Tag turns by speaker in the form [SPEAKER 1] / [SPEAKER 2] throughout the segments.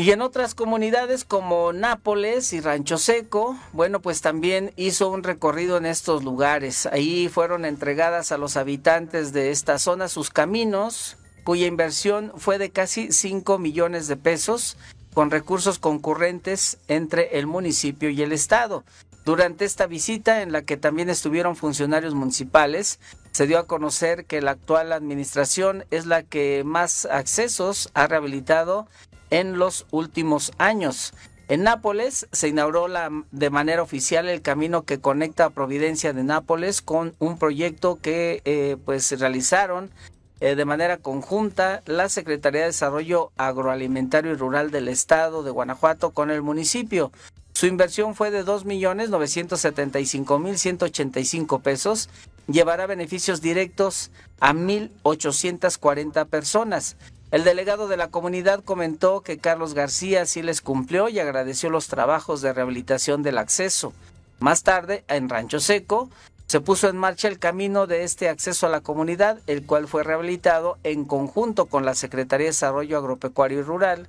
[SPEAKER 1] Y en otras comunidades como Nápoles y Rancho Seco, bueno, pues también hizo un recorrido en estos lugares. Ahí fueron entregadas a los habitantes de esta zona sus caminos, cuya inversión fue de casi 5 millones de pesos con recursos concurrentes entre el municipio y el Estado. Durante esta visita, en la que también estuvieron funcionarios municipales, se dio a conocer que la actual administración es la que más accesos ha rehabilitado en los últimos años. En Nápoles se inauguró la, de manera oficial el camino que conecta Providencia de Nápoles con un proyecto que eh, pues realizaron eh, de manera conjunta la Secretaría de Desarrollo Agroalimentario y Rural del Estado de Guanajuato con el municipio. Su inversión fue de 2.975.185 pesos. Llevará beneficios directos a 1.840 personas. El delegado de la comunidad comentó que Carlos García sí les cumplió y agradeció los trabajos de rehabilitación del acceso. Más tarde, en Rancho Seco, se puso en marcha el camino de este acceso a la comunidad, el cual fue rehabilitado en conjunto con la Secretaría de Desarrollo Agropecuario y Rural,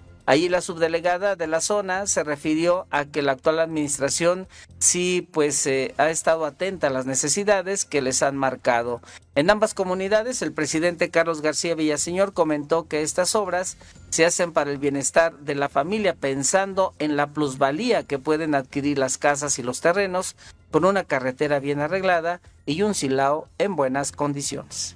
[SPEAKER 1] Allí la subdelegada de la zona se refirió a que la actual administración sí pues eh, ha estado atenta a las necesidades que les han marcado. En ambas comunidades el presidente Carlos García Villaseñor comentó que estas obras se hacen para el bienestar de la familia pensando en la plusvalía que pueden adquirir las casas y los terrenos con una carretera bien arreglada y un silao en buenas condiciones.